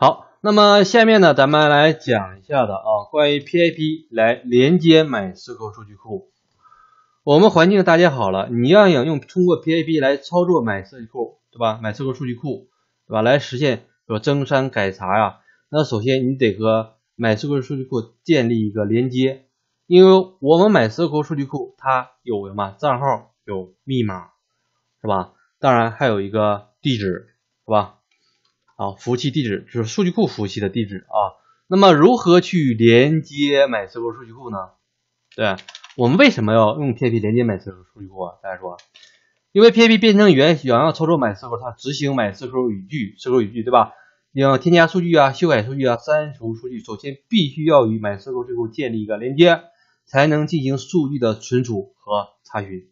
好，那么下面呢，咱们来讲一下的啊，关于 PIP 来连接买 q l 数据库。我们环境搭建好了，你要想用通过 PIP 来操作买 y s q l 库，对吧？买 q l 数据库，对吧？来实现，比增删改查呀。那首先你得和买 q l 数据库建立一个连接，因为我们买 q l 数据库它有什么账号、有密码，是吧？当然还有一个地址，是吧？啊，服务器地址就是数据库服务器的地址啊。那么如何去连接 MySQL 数据库呢？对我们为什么要用 PHP 连接 MySQL 数据库？啊？大家说，因为 PHP 编程言想要操作 MySQL，它执行 MySQL 语句，SQL 语句对吧？要添加数据啊，修改数据啊，删除数据，首先必须要与 MySQL 数据库建立一个连接，才能进行数据的存储和查询，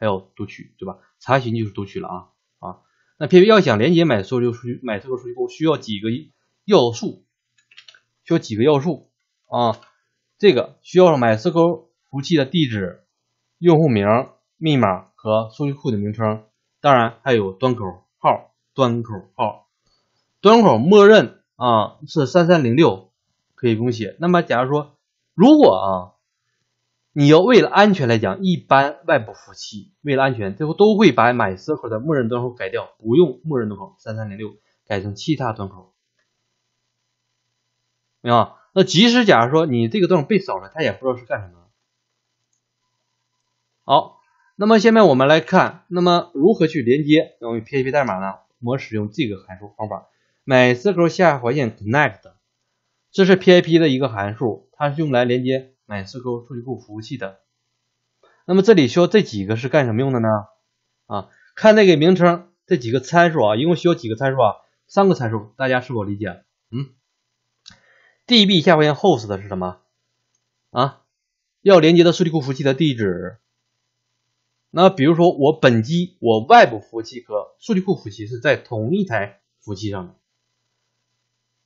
还有读取对吧？查询就是读取了啊啊。那偏偏要想连接 MySQL 数据买 m y s q l 数据库需要几个要素？需要几个要素啊？这个需要 MySQL 服务器的地址、用户名、密码和数据库的名称，当然还有端口号。端口号，端口默认啊是三三零六，可以不用写。那么，假如说如果啊。你要为了安全来讲，一般外部服务器为了安全，最后都会把 m y s q l 的默认端口改掉，不用默认端口三三零六，改成其他端口，明白？那即使假如说你这个端口被扫了，他也不知道是干什么。好，那么下面我们来看，那么如何去连接用于 P I P 代码呢？我使用这个函数方法，m y s q l 下划线 connect，这是 P I P 的一个函数，它是用来连接。MySQL 数据库服务器的，那么这里需要这几个是干什么用的呢？啊，看那个名称，这几个参数啊，一共需要几个参数啊？三个参数，大家是否理解？嗯，db 下面 host 的是什么？啊，要连接的数据库服务器的地址。那比如说我本机，我外部服务器和数据库服务器是在同一台服务器上的，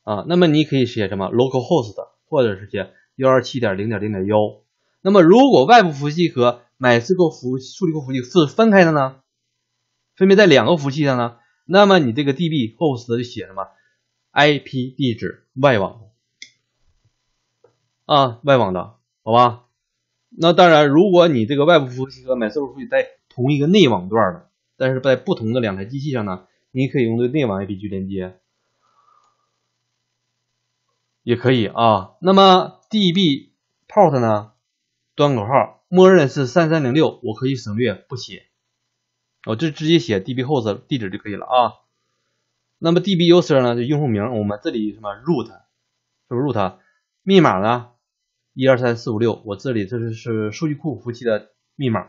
啊，那么你可以写什么 localhost 的，或者是写。幺二七点零点零点幺，那么如果外部服务器和 MySQL 服、数据库服务器是分开的呢？分别在两个服务器上呢？那么你这个 DB host 就写什么？IP 地址外网啊，外网的好吧？那当然，如果你这个外部服务器和 MySQL 服务器在同一个内网段的，但是在不同的两台机器上呢？你可以用这个内网 IP 去连接，也可以啊。那么 db port 呢端口号默认是三三零六，我可以省略不写，我就直接写 db host 地址就可以了啊。那么 db user 呢就用户名，我们这里什么 root，是不是 root？密码呢一二三四五六，我这里这是是数据库服务器的密码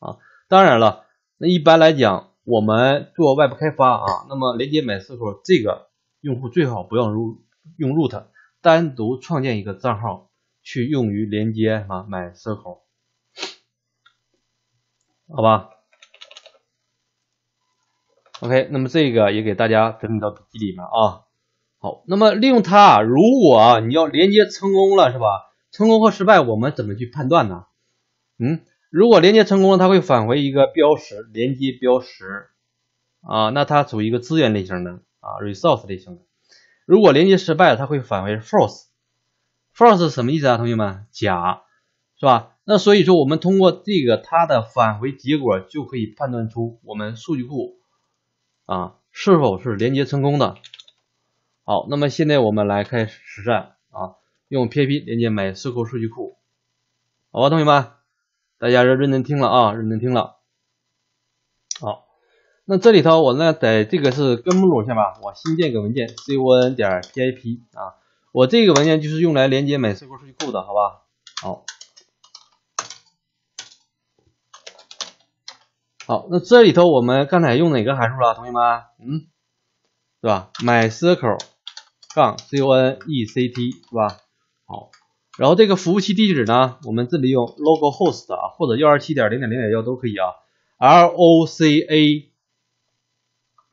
啊。当然了，那一般来讲我们做外部开发啊，那么连接 MySQL 这个用户最好不要入用 root。单独创建一个账号去用于连接啊，买蛇口，好吧？OK，那么这个也给大家整理到笔记里面啊。好，那么利用它，如果你要连接成功了，是吧？成功或失败，我们怎么去判断呢？嗯，如果连接成功了，它会返回一个标识，连接标识啊，那它属于一个资源类型的啊，resource 类型的。如果连接失败了，它会返回 false，false 什么意思啊？同学们，假，是吧？那所以说我们通过这个它的返回结果，就可以判断出我们数据库啊是否是连接成功的。好，那么现在我们来开始实战啊，用 PHP 连接 MySQL 数据库，好吧？同学们，大家认真听了啊，认真听了。那这里头我呢，在这个是根目录下吧，我新建个文件 c o n 点 j p 啊，我这个文件就是用来连接 MySQL 数据库的，好吧？好，好，那这里头我们刚才用哪个函数啊，同学们？嗯，是吧？My Circle 杠 c o n e c t 是吧？好，然后这个服务器地址呢，我们这里用 local host 啊，或者幺二七点零点零点幺都可以啊，l o c a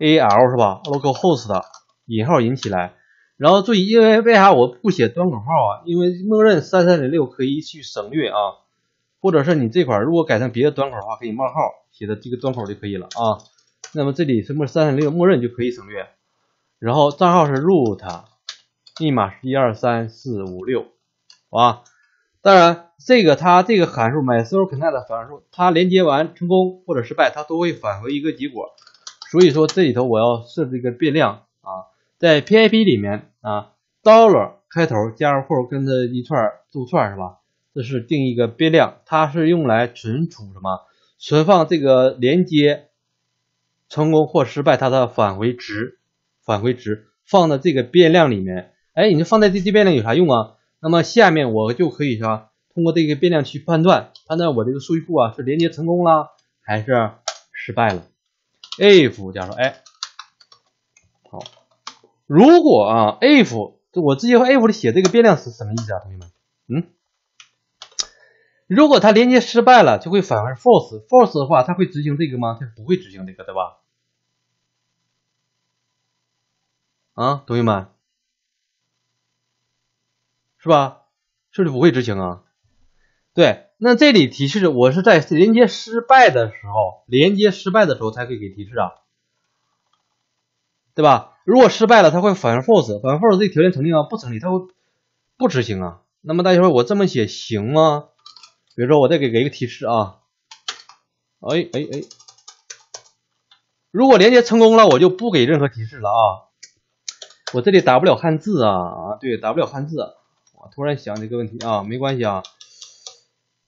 a l 是吧，localhost 引号引起来，然后注意，因为为啥我不写端口号啊？因为默认三三零六可以去省略啊，或者是你这块如果改成别的端口的话，可以冒号写的这个端口就可以了啊。那么这里什么三三零六默认就可以省略。然后账号是 root，密码是一二三四五六，好吧？当然这个它这个函数，my sql connect 函数，它连接完成功或者失败，它都会返回一个结果。所以说这里头我要设置一个变量啊，在 p i p 里面啊，$ d o l l a r 开头加入括跟着一串字符串是吧？这是定一个变量，它是用来存储什么？存放这个连接成功或失败它的返回值，返回值放在这个变量里面。哎，你放在这这变量有啥用啊？那么下面我就可以吧？通过这个变量去判断，判断我这个数据库啊是连接成功了还是失败了。if 假如说哎好，如果啊 if 我直接和 if 里写这个变量是什么意思啊？同学们，嗯，如果它连接失败了，就会返回 false，false 的话，它会执行这个吗？它不会执行这个，对吧？啊，同学们，是吧？是不是不会执行啊？对。那这里提示我是在连接失败的时候，连接失败的时候才可以给提示啊，对吧？如果失败了，它会返回 false，返回 false 这条件成立吗？不成立，它会不执行啊。那么大家说我这么写行吗？比如说我再给给一个提示啊，哎哎哎，如果连接成功了，我就不给任何提示了啊。我这里打不了汉字啊啊，对，打不了汉字。我突然想这个问题啊，没关系啊。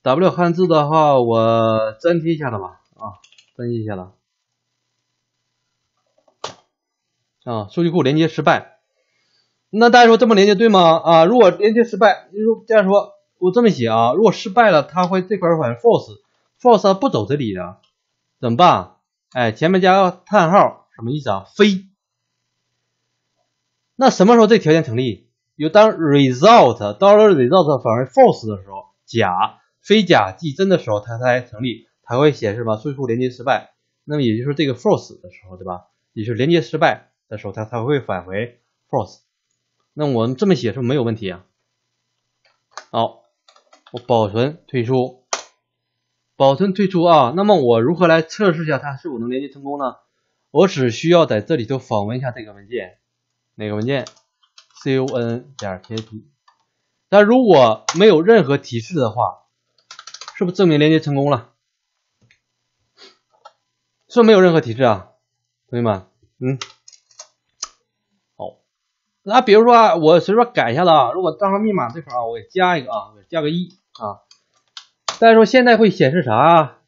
W 汉字的话，我粘贴一下的吧，啊，粘贴一下的，啊，数据库连接失败，那大家说这么连接对吗？啊，如果连接失败，你说这样说，我这么写啊，如果失败了，它会这块返回 false，false 它不走这里的，怎么办？哎，前面加个叹号，什么意思啊？非。那什么时候这条件成立？有当 result dollar result 反而 false 的时候，甲。非假即真的时候，它才成立，它会显示吧，数据连接失败。那么也就是这个 false 的时候，对吧？也就是连接失败的时候，它才会返回 false。那我们这么写是不是没有问题啊？好，我保存退出，保存退出啊。那么我如何来测试一下它是否能连接成功呢？我只需要在这里头访问一下这个文件，哪个文件？con 点 kt。但如果没有任何提示的话。是不是证明连接成功了？是不是没有任何提示啊，同学们？嗯，好，那比如说我随便改一下子啊，如果账号密码这块啊，我给加一个啊，加个一啊。再说现在会显示啥？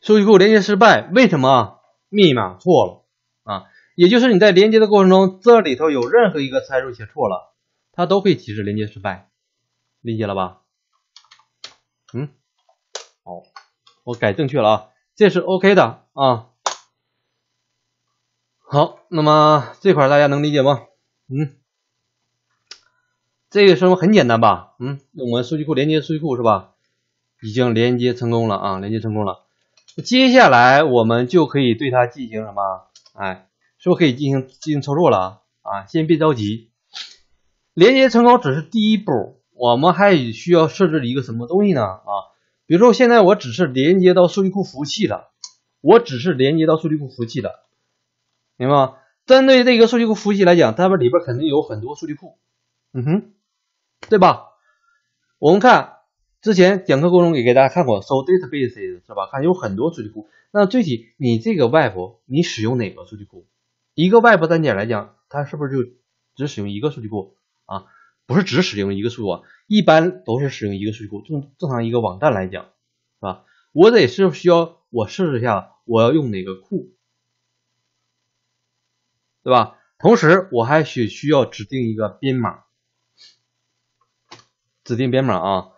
数据库连接失败，为什么？密码错了啊，也就是你在连接的过程中，这里头有任何一个参数写错了，它都会提示连接失败。理解了吧？嗯，好，我改正确了啊，这是 OK 的啊。好，那么这块大家能理解吗？嗯，这个说很简单吧？嗯，那我们数据库连接数据库是吧？已经连接成功了啊，连接成功了。接下来我们就可以对它进行什么？哎，是不是可以进行进行操作了？啊，先别着急，连接成功只是第一步。我们还需要设置一个什么东西呢？啊，比如说现在我只是连接到数据库服务器的，我只是连接到数据库服务器的，明白吗？针对这个数据库服务器来讲，它们里边肯定有很多数据库，嗯哼，对吧？我们看之前讲课过程中也给大家看过 s o databases 是吧？看有很多数据库。那具体你这个外部你使用哪个数据库？一个外部单点来讲，它是不是就只使用一个数据库啊？不是只使用一个库啊，一般都是使用一个数据库。正正常一个网站来讲，是吧？我得是需要我设置下我要用哪个库，对吧？同时我还需需要指定一个编码，指定编码啊。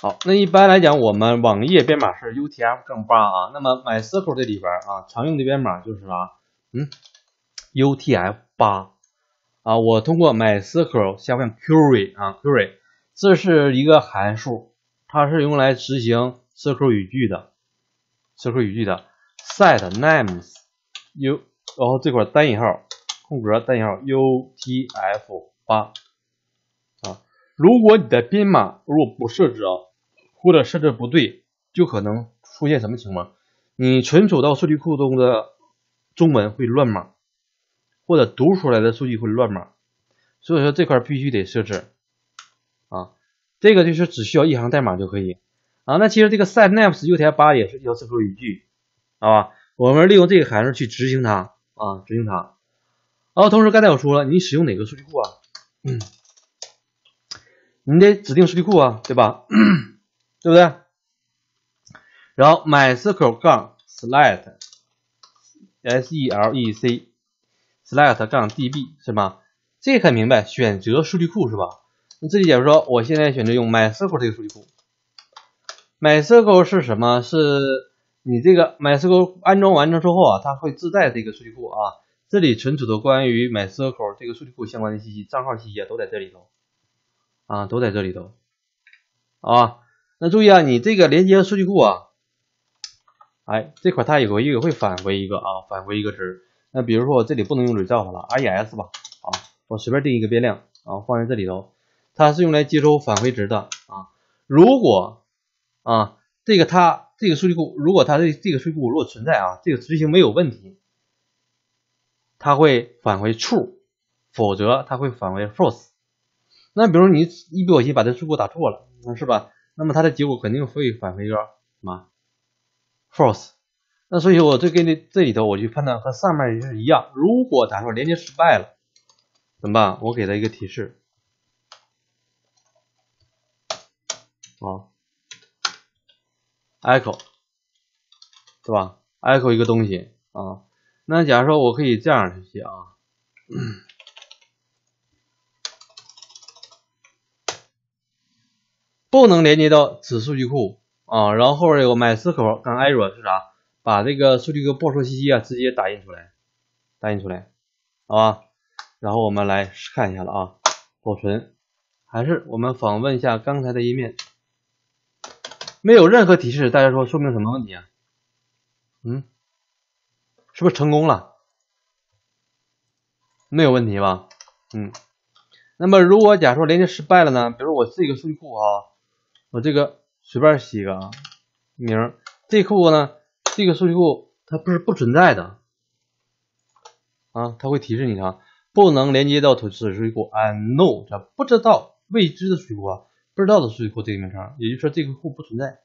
好，那一般来讲我们网页编码是 UTF 杠八啊。那么 MySQL 这里边啊常用的编码就是啥？嗯，UTF 八。啊，我通过 my circle 下面 query 啊 query 这是一个函数，它是用来执行 circle 语句的。circle 语句的 set names u，然后这块单引号，空格单引号 utf8 啊，如果你的编码如果不设置啊，或者设置不对，就可能出现什么情况？你存储到数据库中的中文会乱码。或者读出来的数据会乱码，所以说这块必须得设置啊，这个就是只需要一行代码就可以啊。那其实这个 s q l u t f 8也是一条 s q 语句，好吧？我们利用这个函数去执行它啊，执行它。然后同时刚才我说了，你使用哪个数据库啊？你得指定数据库啊，对吧？对不对？然后 mysql- 杠 select select .db 是吗？这很明白，选择数据库是吧？你自己假如说，我现在选择用 MySQL 这个数据库。MySQL 是什么？是你这个 MySQL 安装完成之后啊，它会自带这个数据库啊，这里存储的关于 MySQL 这个数据库相关的信息、账号信息都在这里头啊，都在这里头啊。那注意啊，你这个连接数据库啊，哎，这块它有个一个会返回一个啊，返回一个值。那比如说我这里不能用 r e s u l t 了 r E S 吧，啊，我随便定一个变量啊，放在这里头，它是用来接收返回值的啊。如果啊这个它这个数据库如果它的这个数据库如果存在啊，这个执行没有问题，它会返回 true，否则它会返回 false。那比如你一不小心把这数据库打错了，是吧？那么它的结果肯定会返回一个什么 false。那所以，我这给你这里头我去判断和上面是一样。如果假如说连接失败了，怎么办？我给他一个提示，啊，echo，是吧？echo 一个东西啊。那假如说我可以这样去写啊，不能连接到此数据库啊。然后后边有个 MySQL 跟 e r r o 是啥？把这个数据和报错信息啊，直接打印出来，打印出来，好吧。然后我们来看一下了啊，保存还是我们访问一下刚才的页面，没有任何提示，大家说说明什么问题啊？嗯，是不是成功了？没有问题吧？嗯。那么如果假如说连接失败了呢？比如我这个数据库啊，我这个随便起一个啊名，这库呢？这个数据库它不是不存在的啊，它会提示你啊，不能连接到此数据库。I know，这不知道未知的数据库，啊，不知道的数据库这个名称，也就是说这个库不存在，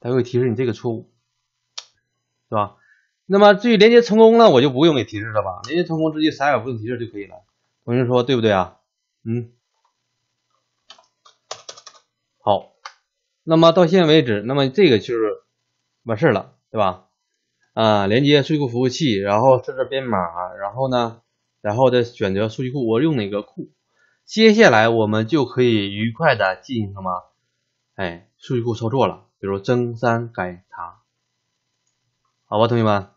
它会提示你这个错误，是吧？那么至于连接成功了，我就不用给提示了吧？连接成功直接啥也不用提示就可以了。我学说对不对啊？嗯，好。那么到现在为止，那么这个就是完事了，对吧？啊，连接数据库服务器，然后设置编码，然后呢，然后再选择数据库我用哪个库，接下来我们就可以愉快的进行什么？哎，数据库操作了，比如增删改查，好吧，同学们。